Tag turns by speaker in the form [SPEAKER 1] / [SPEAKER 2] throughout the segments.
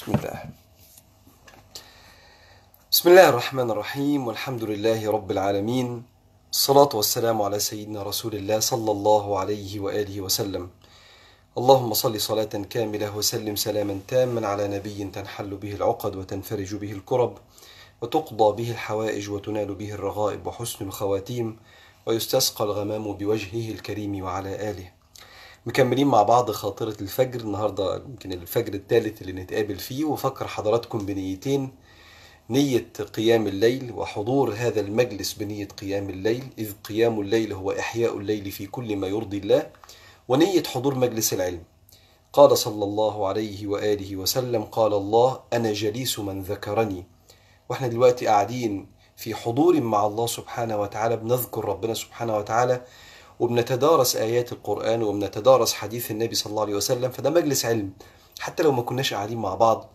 [SPEAKER 1] بسم الله بسم الله الرحمن الرحيم والحمد لله رب العالمين الصلاة والسلام على سيدنا رسول الله صلى الله عليه وآله وسلم اللهم صل صلاة كاملة وسلم سلاما تاما على نبي تنحل به العقد وتنفرج به الكرب وتقضى به الحوائج وتنال به الرغائب وحسن الخواتيم ويستسقى الغمام بوجهه الكريم وعلى آله مكملين مع بعض خاطرة الفجر النهاردة يمكن الفجر الثالث اللي نتقابل فيه وفكر حضراتكم بنيتين نية قيام الليل وحضور هذا المجلس بنية قيام الليل إذ قيام الليل هو إحياء الليل في كل ما يرضي الله ونية حضور مجلس العلم قال صلى الله عليه وآله وسلم قال الله أنا جليس من ذكرني واحنا دلوقتي قاعدين في حضور مع الله سبحانه وتعالى بنذكر ربنا سبحانه وتعالى وبنتدارس آيات القرآن وبنتدارس حديث النبي صلى الله عليه وسلم فده مجلس علم حتى لو ما كناش قاعدين مع بعض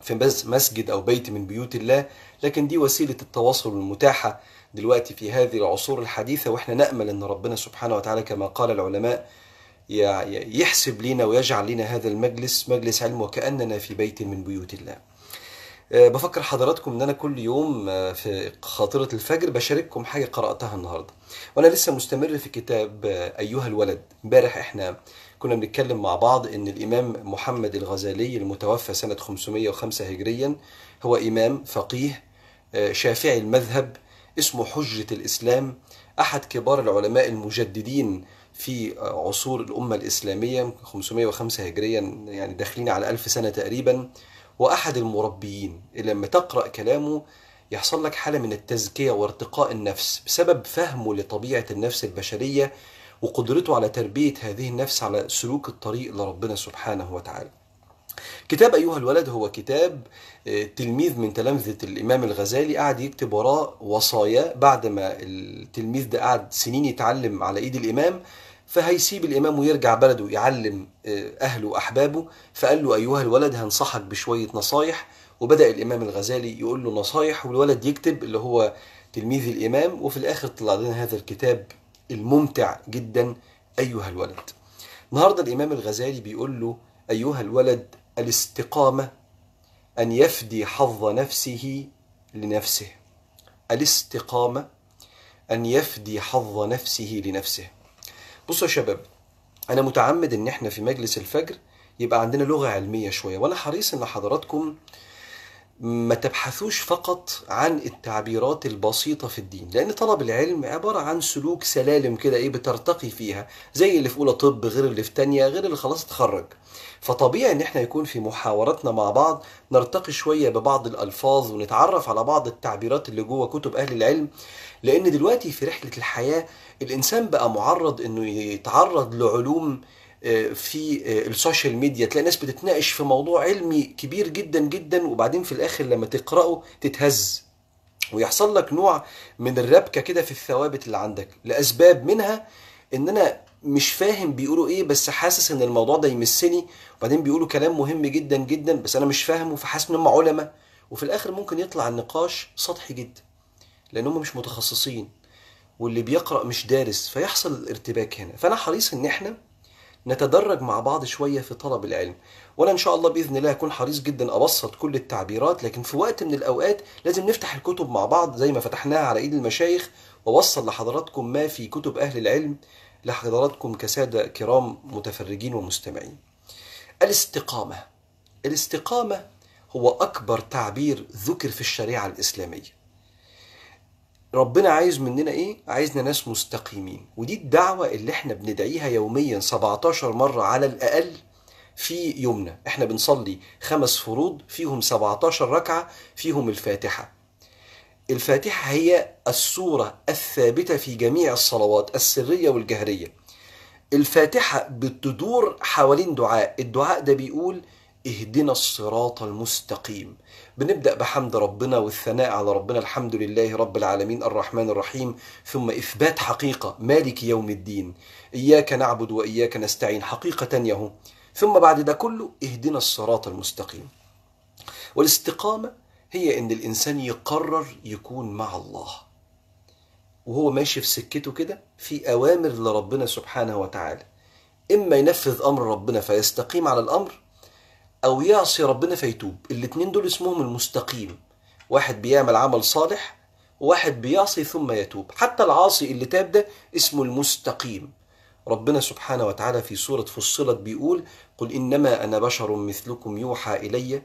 [SPEAKER 1] في مسجد أو بيت من بيوت الله لكن دي وسيلة التواصل المتاحة دلوقتي في هذه العصور الحديثة وإحنا نأمل أن ربنا سبحانه وتعالى كما قال العلماء يحسب لنا ويجعل لنا هذا المجلس مجلس علم وكأننا في بيت من بيوت الله آه، بفكر حضراتكم ان انا كل يوم آه، في خاطره الفجر بشارككم حاجه قراتها النهارده وانا لسه مستمر في كتاب آه، ايها الولد امبارح احنا كنا بنتكلم مع بعض ان الامام محمد الغزالي المتوفى سنه 505 هجريا هو امام فقيه شافعي المذهب اسمه حجه الاسلام احد كبار العلماء المجددين في عصور الامه الاسلاميه 505 هجريا يعني داخلين على 1000 سنه تقريبا وأحد المربيين اللي لما تقرأ كلامه يحصل لك حالة من التزكية وارتقاء النفس بسبب فهمه لطبيعة النفس البشرية وقدرته على تربية هذه النفس على سلوك الطريق لربنا سبحانه وتعالى كتاب أيها الولد هو كتاب آه، تلميذ من تلامذة الإمام الغزالي قعد يكتب وراه وصايا بعد ما التلميذ ده قعد سنين يتعلم على إيد الإمام فهيسيب الإمام ويرجع بلده يعلم آه، أهله وأحبابه فقال له أيها الولد هنصحك بشوية نصايح وبدأ الإمام الغزالي يقول له نصايح والولد يكتب اللي هو تلميذ الإمام وفي الآخر طلع لنا هذا الكتاب الممتع جدا أيها الولد النهاردة الإمام الغزالي بيقول له أيها الولد الاستقامة أن يفدي حظ نفسه لنفسه الاستقامة أن يفدي حظ نفسه لنفسه بصوا يا شباب انا متعمد ان احنا في مجلس الفجر يبقى عندنا لغه علميه شويه وانا حريص ان حضراتكم ما تبحثوش فقط عن التعبيرات البسيطة في الدين لأن طلب العلم عبارة عن سلوك سلالم كده إيه بترتقي فيها زي اللي في أولى طب غير اللي في تانية غير اللي خلاص اتخرج فطبيعي إن إحنا يكون في محاوراتنا مع بعض نرتقي شوية ببعض الألفاظ ونتعرف على بعض التعبيرات اللي جوه كتب أهل العلم لأن دلوقتي في رحلة الحياة الإنسان بقى معرض إنه يتعرض لعلوم في آه، السوشيال ميديا تلاقي ناس بتتناقش في موضوع علمي كبير جدا جدا وبعدين في الاخر لما تقراه تتهز ويحصل لك نوع من الربكه كده في الثوابت اللي عندك لاسباب منها ان انا مش فاهم بيقولوا ايه بس حاسس ان الموضوع ده يمسني وبعدين بيقولوا كلام مهم جدا جدا بس انا مش فاهمه فحاسس ان هم علماء وفي الاخر ممكن يطلع النقاش سطحي جدا لان هم مش متخصصين واللي بيقرا مش دارس فيحصل الارتباك هنا فانا حريص ان احنا نتدرج مع بعض شوية في طلب العلم وأنا إن شاء الله بإذن الله هكون حريص جدا أبسط كل التعبيرات لكن في وقت من الأوقات لازم نفتح الكتب مع بعض زي ما فتحناها على إيد المشايخ ووصل لحضراتكم ما في كتب أهل العلم لحضراتكم كسادة كرام متفرجين ومستمعين الاستقامة الاستقامة هو أكبر تعبير ذكر في الشريعة الإسلامية ربنا عايز مننا ايه؟ عايزنا ناس مستقيمين ودي الدعوة اللي احنا بندعيها يوميا 17 مرة على الأقل في يومنا احنا بنصلي خمس فروض فيهم 17 ركعة فيهم الفاتحة الفاتحة هي السورة الثابتة في جميع الصلوات السرية والجهرية الفاتحة بتدور حوالين دعاء الدعاء ده بيقول اهدنا الصراط المستقيم بنبدا بحمد ربنا والثناء على ربنا الحمد لله رب العالمين الرحمن الرحيم ثم اثبات حقيقه مالك يوم الدين اياك نعبد واياك نستعين حقيقه يهو ثم بعد ده كله اهدنا الصراط المستقيم والاستقامه هي ان الانسان يقرر يكون مع الله وهو ماشي في سكته كده في اوامر لربنا سبحانه وتعالى اما ينفذ امر ربنا فيستقيم على الامر او يعصي ربنا فيتوب الاثنين دول اسمهم المستقيم واحد بيعمل عمل صالح وواحد بيعصي ثم يتوب حتى العاصي اللي تاب ده اسمه المستقيم ربنا سبحانه وتعالى في سورة فصلت بيقول قل إنما أنا بشر مثلكم يوحى إلي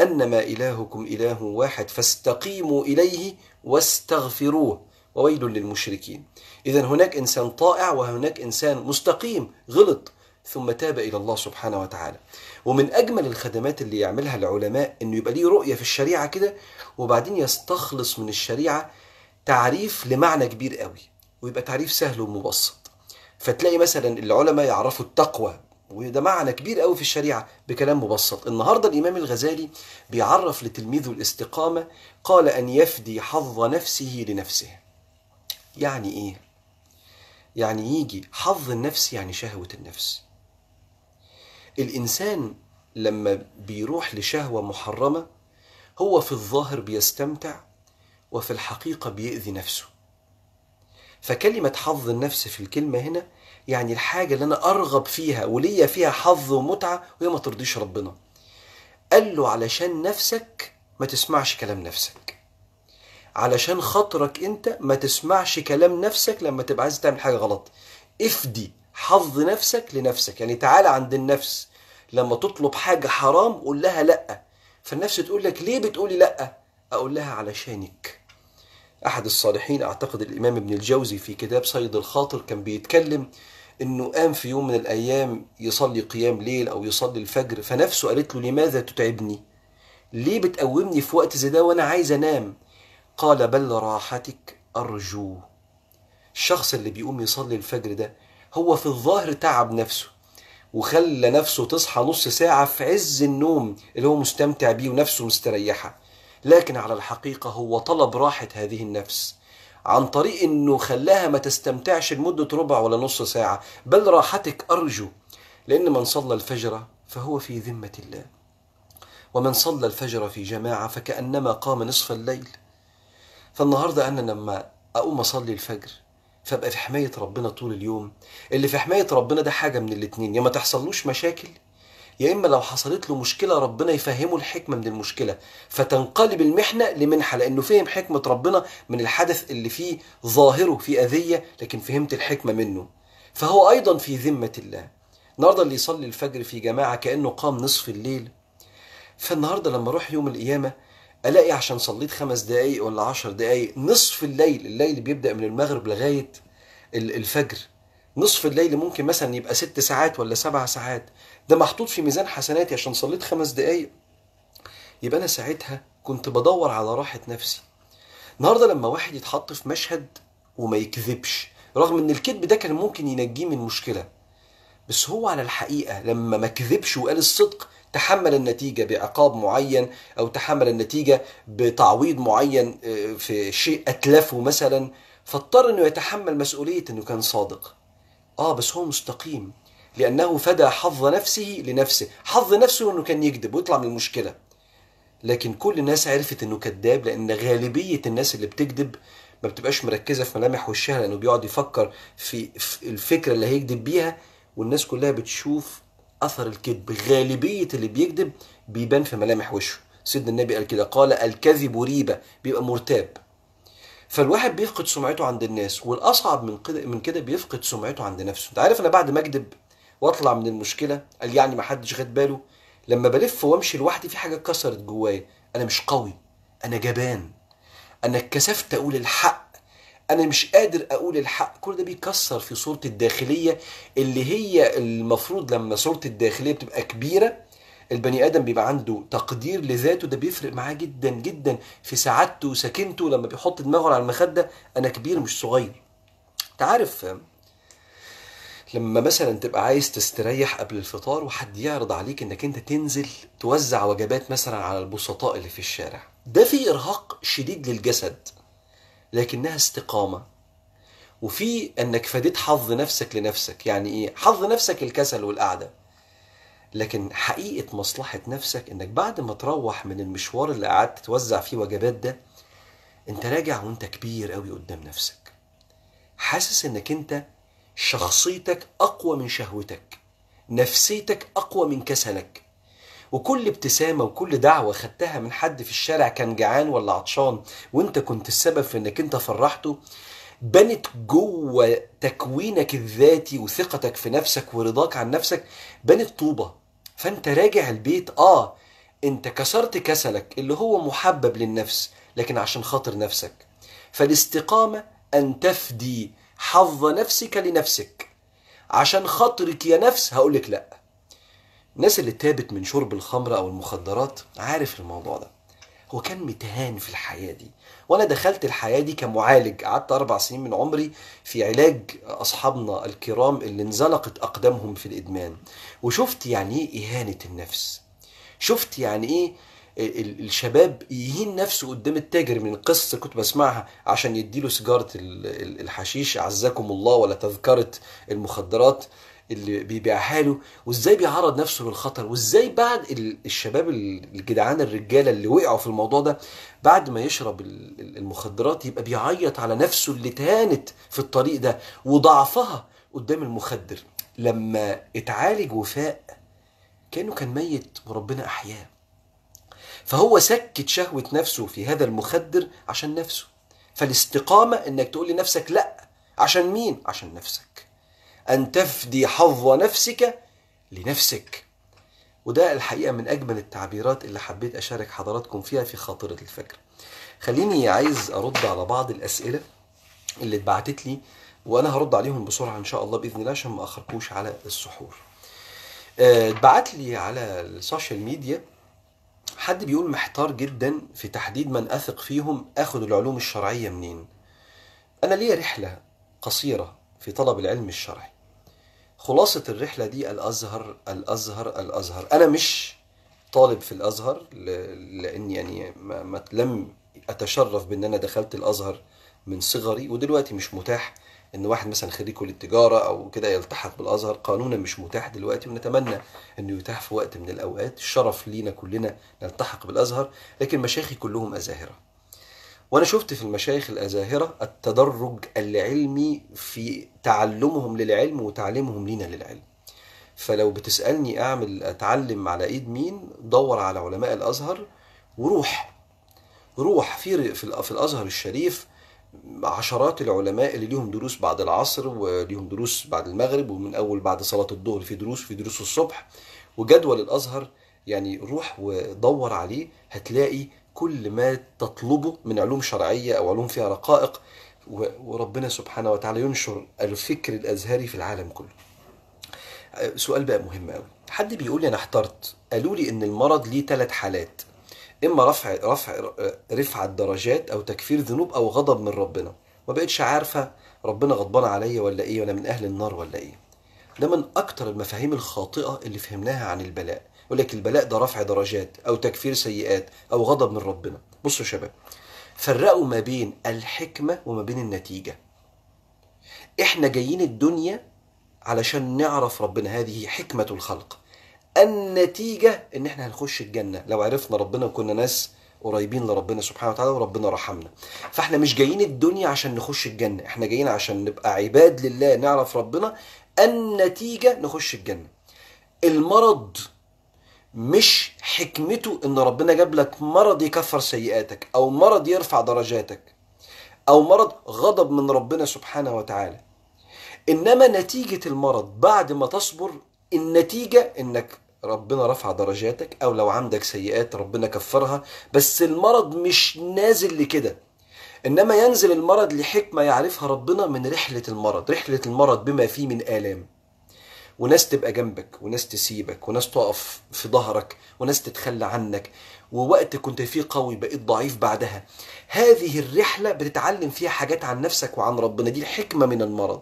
[SPEAKER 1] أنما إلهكم إله واحد فاستقيموا إليه واستغفروه وويل للمشركين إذا هناك إنسان طائع وهناك إنسان مستقيم غلط ثم تاب إلى الله سبحانه وتعالى ومن اجمل الخدمات اللي يعملها العلماء انه يبقى ليه رؤيه في الشريعه كده وبعدين يستخلص من الشريعه تعريف لمعنى كبير قوي ويبقى تعريف سهل ومبسط فتلاقي مثلا العلماء يعرفوا التقوى وده معنى كبير قوي في الشريعه بكلام مبسط النهارده الامام الغزالي بيعرف لتلميذه الاستقامه قال ان يفدي حظ نفسه لنفسه يعني ايه يعني يجي حظ النفس يعني شهوه النفس الإنسان لما بيروح لشهوة محرمة هو في الظاهر بيستمتع وفي الحقيقة بيأذي نفسه فكلمة حظ النفس في الكلمة هنا يعني الحاجة اللي أنا أرغب فيها وليا فيها حظ ومتعة وهي ما ترضيش ربنا قال له علشان نفسك ما تسمعش كلام نفسك علشان خاطرك انت ما تسمعش كلام نفسك لما تبقى عايز تعمل حاجه غلط افدي حفظ نفسك لنفسك يعني تعالى عند النفس لما تطلب حاجة حرام قول لها لأ فالنفس تقول لك ليه بتقولي لأ أقول لها علشانك أحد الصالحين أعتقد الإمام ابن الجوزي في كتاب صيد الخاطر كان بيتكلم إنه قام في يوم من الأيام يصلي قيام ليل أو يصلي الفجر فنفسه قالت له لماذا تتعبني ليه بتقومني في وقت زي ده وأنا عايز أنام قال بل راحتك أرجو الشخص اللي بيقوم يصلي الفجر ده هو في الظاهر تعب نفسه وخلى نفسه تصحى نص ساعة في عز النوم اللي هو مستمتع بيه ونفسه مستريحة لكن على الحقيقة هو طلب راحة هذه النفس عن طريق انه خلاها ما تستمتعش لمدة ربع ولا نص ساعة بل راحتك أرجو لأن من صلى الفجر فهو في ذمة الله ومن صلى الفجر في جماعة فكأنما قام نصف الليل فالنهاردة أنا لما أقوم أصلي الفجر فابقى في حمايه ربنا طول اليوم اللي في حمايه ربنا ده حاجه من الاتنين يا ما تحصلوش مشاكل يا اما لو حصلت له مشكله ربنا يفهمه الحكمه من المشكله فتنقلب المحنه لمنحه لانه فهم حكمه ربنا من الحدث اللي فيه ظاهره في اذيه لكن فهمت الحكمه منه فهو ايضا في ذمه الله النهارده اللي يصلي الفجر في جماعه كانه قام نصف الليل فالنهارده لما اروح يوم القيامه الاقي عشان صليت خمس دقايق ولا عشر دقايق نصف الليل الليل بيبدا من المغرب لغايه الفجر نصف الليل ممكن مثلا يبقى ست ساعات ولا سبع ساعات ده محطوط في ميزان حسناتي عشان صليت خمس دقايق يبقى انا ساعتها كنت بدور على راحه نفسي النهارده لما واحد يتحط في مشهد وما يكذبش رغم ان الكذب ده كان ممكن ينجيه من مشكله بس هو على الحقيقه لما ما كذبش وقال الصدق تحمل النتيجة بعقاب معين أو تحمل النتيجة بتعويض معين آه، في شيء أتلفه مثلا فاضطر أنه يتحمل مسؤولية أنه كان صادق آه بس هو مستقيم لأنه فدى حظ نفسه لنفسه حظ نفسه أنه كان يكذب ويطلع من المشكلة لكن كل الناس عرفت أنه كذاب لأن غالبية الناس اللي بتكذب ما بتبقاش مركزة في ملامح وشها لأنه بيقعد يفكر في الفكرة اللي هيكذب بيها والناس كلها بتشوف اثر الكذب غالبيه اللي بيكذب بيبان في ملامح وشه سيدنا النبي قال كده قال الكذب ريبه بيبقى مرتاب فالواحد بيفقد سمعته عند الناس والاصعب من كده من كده بيفقد سمعته عند نفسه انت عارف انا بعد ما اكذب واطلع من المشكله قال يعني ما حدش خد باله لما بلف وامشي لوحدي في حاجه اتكسرت جوايا انا مش قوي انا جبان انا اتكسفت اقول الحق انا مش قادر اقول الحق كل ده بيكسر في صورتي الداخليه اللي هي المفروض لما صورتي الداخليه بتبقى كبيره البني ادم بيبقى عنده تقدير لذاته ده بيفرق معاه جدا جدا في سعادته وسكينته لما بيحط دماغه على المخده انا كبير مش صغير انت عارف لما مثلا تبقى عايز تستريح قبل الفطار وحد يعرض عليك انك انت تنزل توزع وجبات مثلا على البسطاء اللي في الشارع ده في ارهاق شديد للجسد لكنها استقامه وفي انك فديت حظ نفسك لنفسك يعني ايه حظ نفسك الكسل والقعده لكن حقيقه مصلحه نفسك انك بعد ما تروح من المشوار اللي قعدت توزع فيه وجبات ده انت راجع وانت كبير قوي قدام نفسك حاسس انك انت شخصيتك اقوى من شهوتك نفسيتك اقوى من كسلك وكل ابتسامه وكل دعوه خدتها من حد في الشارع كان جعان ولا عطشان وانت كنت السبب في انك انت فرحته بنت جوه تكوينك الذاتي وثقتك في نفسك ورضاك عن نفسك بنت طوبه فانت راجع البيت اه انت كسرت كسلك اللي هو محبب للنفس لكن عشان خاطر نفسك فالاستقامه ان تفدي حظ نفسك لنفسك عشان خاطرك يا نفس هقولك لأ الناس اللي تابت من شرب الخمر او المخدرات عارف الموضوع ده هو كان متهان في الحياة دي وأنا دخلت الحياة دي كمعالج قعدت أربع سنين من عمري في علاج أصحابنا الكرام اللي انزلقت أقدامهم في الإدمان وشفت يعني إيه إهانة النفس شفت يعني إيه الشباب يهين نفسه قدام التاجر من القصة كنت بسمعها عشان يديله سيجارة الحشيش عزكم الله ولا تذكرة المخدرات اللي بيبيعها له وازاي بيعرض نفسه للخطر وازاي بعد الشباب الجدعان الرجاله اللي وقعوا في الموضوع ده بعد ما يشرب المخدرات يبقى بيعيط على نفسه اللي تانت في الطريق ده وضعفها قدام المخدر لما اتعالج وفاء كانه كان ميت وربنا احياه فهو سكت شهوه نفسه في هذا المخدر عشان نفسه فالاستقامه انك تقول لنفسك لا عشان مين عشان نفسك أن تفدي حظ نفسك لنفسك وده الحقيقة من أجمل التعبيرات اللي حبيت أشارك حضراتكم فيها في خاطرة الفجر خليني عايز أرد على بعض الأسئلة اللي اتبعتت لي وأنا هرد عليهم بسرعة إن شاء الله بإذن الله عشان ما أخرجوش على السحور آه، اتبعت لي على السوشيال ميديا حد بيقول محتار جدا في تحديد من اثق فيهم اخد العلوم الشرعيه منين انا ليا رحله قصيره في طلب العلم الشرعي خلاصة الرحلة دي الأزهر الأزهر الأزهر أنا مش طالب في الأزهر لأن يعني ما لم أتشرف بأن أنا دخلت الأزهر من صغري ودلوقتي مش متاح ان واحد مثلا خريج كليه تجاره او كده يلتحق بالازهر قانونا مش متاح دلوقتي ونتمنى انه يتاح في وقت من الاوقات الشرف لينا كلنا نلتحق بالازهر لكن مشايخي كلهم ازاهره وانا شفت في المشايخ الازاهره التدرج العلمي في تعلمهم للعلم وتعليمهم لينا للعلم فلو بتسالني اعمل اتعلم على ايد مين دور على علماء الازهر وروح روح في في الازهر الشريف عشرات العلماء اللي ليهم دروس بعد العصر وليهم دروس بعد المغرب ومن اول بعد صلاه الظهر في دروس في دروس الصبح وجدول الازهر يعني روح ودور عليه هتلاقي كل ما تطلبه من علوم شرعية أو علوم فيها رقائق وربنا سبحانه وتعالى ينشر الفكر الأزهري في العالم كله سؤال بقى مهم قوي حد بيقول لي أنا احترت قالوا لي إن المرض ليه ثلاث حالات إما رفع رفع رفع الدرجات أو تكفير ذنوب أو غضب من ربنا ما بقتش عارفة ربنا غضبان عليا ولا إيه وأنا من أهل النار ولا إيه ده من أكتر المفاهيم الخاطئة اللي فهمناها عن البلاء ولكن البلاء ده رفع درجات أو تكفير سيئات أو غضب من ربنا بصوا يا شباب فرقوا ما بين الحكمة وما بين النتيجة احنا جايين الدنيا علشان نعرف ربنا هذه حكمة الخلق النتيجة ان احنا هنخش الجنة لو عرفنا ربنا وكنا ناس قريبين لربنا سبحانه وتعالى وربنا رحمنا فاحنا مش جايين الدنيا عشان نخش الجنة احنا جايين عشان نبقى عباد لله نعرف ربنا النتيجة نخش الجنة المرض مش حكمته ان ربنا جاب لك مرض يكفر سيئاتك او مرض يرفع درجاتك او مرض غضب من ربنا سبحانه وتعالى انما نتيجه المرض بعد ما تصبر النتيجه انك ربنا رفع درجاتك او لو عندك سيئات ربنا كفرها بس المرض مش نازل لكده انما ينزل المرض لحكمه يعرفها ربنا من رحله المرض رحله المرض بما فيه من الام وناس تبقى جنبك وناس تسيبك وناس تقف في ظهرك وناس تتخلى عنك ووقت كنت فيه قوي بقيت ضعيف بعدها هذه الرحلة بتتعلم فيها حاجات عن نفسك وعن ربنا دي الحكمة من المرض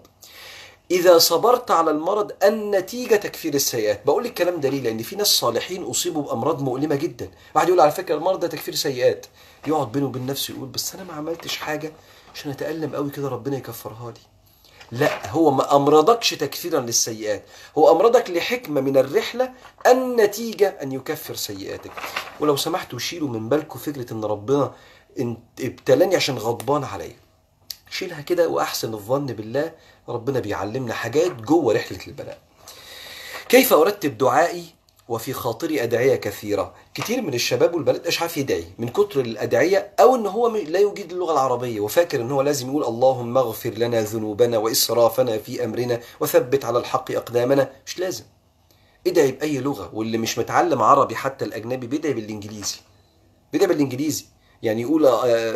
[SPEAKER 1] إذا صبرت على المرض النتيجة تكفير السيئات بقول الكلام ده ليه لأن في ناس صالحين أصيبوا بأمراض مؤلمة جدا واحد يقول على فكرة المرض ده تكفير سيئات يقعد بينه وبين نفسه يقول بس أنا ما عملتش حاجة عشان أتألم قوي كده ربنا يكفرها لي لا هو ما أمرضكش تكفيرا للسيئات هو أمرضك لحكمة من الرحلة النتيجة أن يكفر سيئاتك ولو سمحتوا شيلوا من بالكم فكرة أن ربنا ابتلاني عشان غضبان عليا شيلها كده وأحسن الظن بالله ربنا بيعلمنا حاجات جوه رحلة البلاء كيف أرتب دعائي وفي خاطري أدعية كثيرة كتير من الشباب والبنات مش عارف يدعي من كتر الأدعية أو إن هو لا يجيد اللغة العربية وفاكر إن هو لازم يقول اللهم اغفر لنا ذنوبنا وإسرافنا في أمرنا وثبت على الحق أقدامنا مش لازم ادعي بأي لغة واللي مش متعلم عربي حتى الأجنبي بيدعي بالإنجليزي بيدعي بالإنجليزي يعني يقول آه،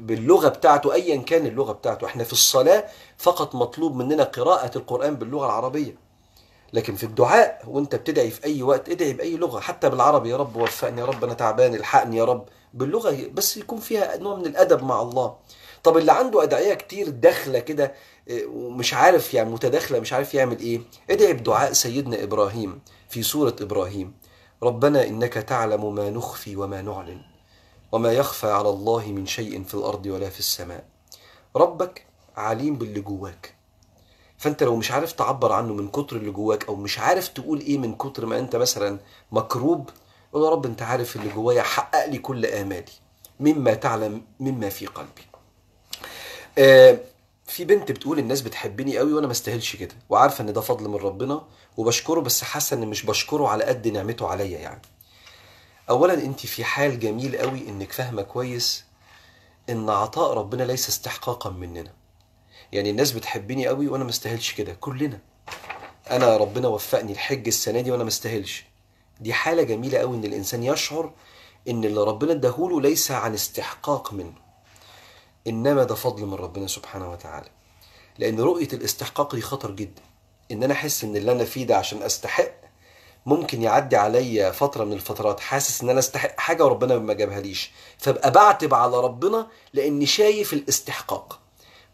[SPEAKER 1] باللغة بتاعته أيا كان اللغة بتاعته احنا في الصلاة فقط مطلوب مننا قراءة القرآن باللغة العربية لكن في الدعاء وانت بتدعي في اي وقت ادعي باي لغه حتى بالعربي يا رب وفقني يا رب انا تعبان الحقني يا رب باللغه بس يكون فيها نوع من الادب مع الله طب اللي عنده ادعيه كتير داخله كده آه، ومش عارف يعني متداخله مش عارف يعمل ايه ادعي بدعاء سيدنا ابراهيم في سوره ابراهيم ربنا انك تعلم ما نخفي وما نعلن وما يخفى على الله من شيء في الارض ولا في السماء ربك عليم باللي جواك فانت لو مش عارف تعبر عنه من كتر اللي جواك او مش عارف تقول ايه من كتر ما انت مثلا مكروب قول يا رب انت عارف اللي جوايا حقق لي كل امالي مما تعلم مما في قلبي آه في بنت بتقول الناس بتحبني قوي وانا ما استاهلش كده وعارفه ان ده فضل من ربنا وبشكره بس حاسه ان مش بشكره على قد نعمته عليا يعني اولا انت في حال جميل قوي انك فاهمه كويس ان عطاء ربنا ليس استحقاقا مننا يعني الناس بتحبني قوي وانا ما استاهلش كده كلنا انا ربنا وفقني الحج السنه دي وانا ما استاهلش دي حاله جميله قوي ان الانسان يشعر ان اللي ربنا اداهوله ليس عن استحقاق منه انما ده فضل من ربنا سبحانه وتعالى لان رؤيه الاستحقاق دي خطر جدا ان انا احس ان اللي انا فيه ده عشان استحق ممكن يعدي عليا فتره من الفترات حاسس ان انا استحق حاجه وربنا ما جابهاليش فابقى بعتب على ربنا لاني شايف الاستحقاق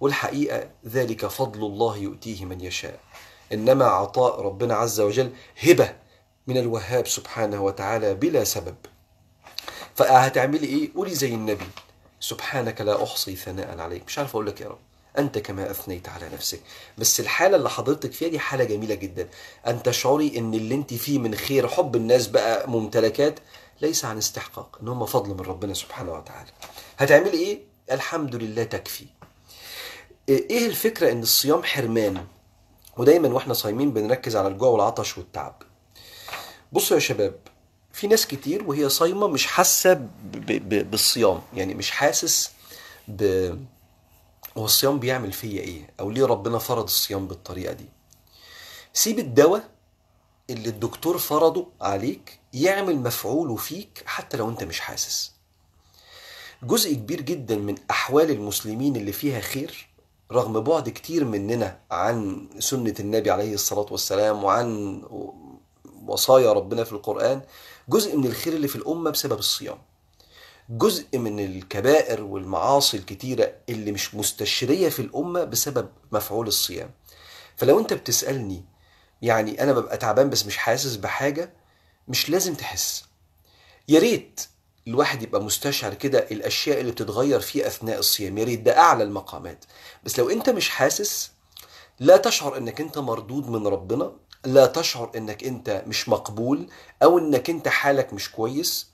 [SPEAKER 1] والحقيقة ذلك فضل الله يؤتيه من يشاء إنما عطاء ربنا عز وجل هبة من الوهاب سبحانه وتعالى بلا سبب فهتعملي إيه؟ قولي زي النبي سبحانك لا أحصي ثناء عليك مش عارف أقول لك يا رب أنت كما أثنيت على نفسك بس الحالة اللي حضرتك فيها دي حالة جميلة جدا أن تشعري أن اللي أنت فيه من خير حب الناس بقى ممتلكات ليس عن استحقاق إن هم فضل من ربنا سبحانه وتعالى هتعملي إيه؟ الحمد لله تكفي ايه الفكره ان الصيام حرمان ودايما واحنا صايمين بنركز على الجوع والعطش والتعب بصوا يا شباب في ناس كتير وهي صايمه مش حاسه بالصيام يعني مش حاسس ب هو الصيام بيعمل فيا ايه او ليه ربنا فرض الصيام بالطريقه دي سيب الدواء اللي الدكتور فرضه عليك يعمل مفعوله فيك حتى لو انت مش حاسس جزء كبير جدا من احوال المسلمين اللي فيها خير رغم بعد كتير مننا عن سنة النبي عليه الصلاة والسلام وعن وصايا ربنا في القرآن جزء من الخير اللي في الأمة بسبب الصيام جزء من الكبائر والمعاصي الكتيرة اللي مش مستشرية في الأمة بسبب مفعول الصيام فلو أنت بتسألني يعني أنا ببقى تعبان بس مش حاسس بحاجة مش لازم تحس يا ريت الواحد يبقى مستشعر كده الاشياء اللي بتتغير فيه اثناء الصيام يا ريت ده اعلى المقامات بس لو انت مش حاسس لا تشعر انك انت مردود من ربنا لا تشعر انك انت مش مقبول او انك انت حالك مش كويس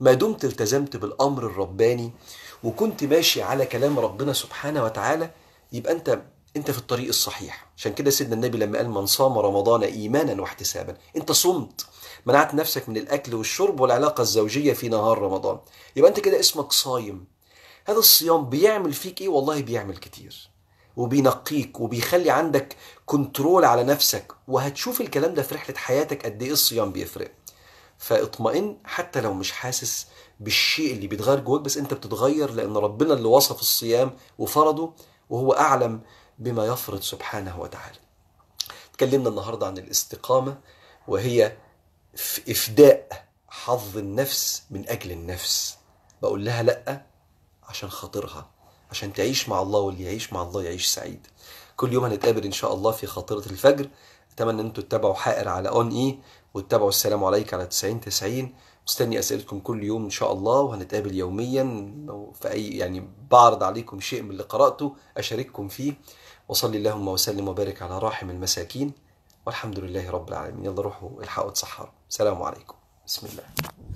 [SPEAKER 1] ما دمت التزمت بالامر الرباني وكنت ماشي على كلام ربنا سبحانه وتعالى يبقى انت انت في الطريق الصحيح عشان كده سيدنا النبي لما قال من صام رمضان ايمانا واحتسابا انت صمت منعت نفسك من الأكل والشرب والعلاقة الزوجية في نهار رمضان يبقى أنت كده اسمك صايم هذا الصيام بيعمل فيك إيه والله بيعمل كتير وبينقيك وبيخلي عندك كنترول على نفسك وهتشوف الكلام ده في رحلة حياتك قد إيه الصيام بيفرق فاطمئن حتى لو مش حاسس بالشيء اللي بيتغير جواك بس انت بتتغير لان ربنا اللي وصف الصيام وفرضه وهو اعلم بما يفرض سبحانه وتعالى. اتكلمنا النهارده عن الاستقامه وهي في إفداء حظ النفس من أجل النفس بقول لها لأ عشان خاطرها عشان تعيش مع الله واللي يعيش مع الله يعيش سعيد كل يوم هنتقابل إن شاء الله في خاطرة الفجر أتمنى أن انتم تتابعوا حائر على أون إي e وتتابعوا السلام عليك على 90 90 مستني أسئلتكم كل يوم إن شاء الله وهنتقابل يوميا في أي يعني بعرض عليكم شيء من اللي قرأته أشارككم فيه وصلي اللهم وسلم وبارك على راحم المساكين والحمد لله رب العالمين يلا روحوا الحقوا تسحروا سلام عليكم بسم الله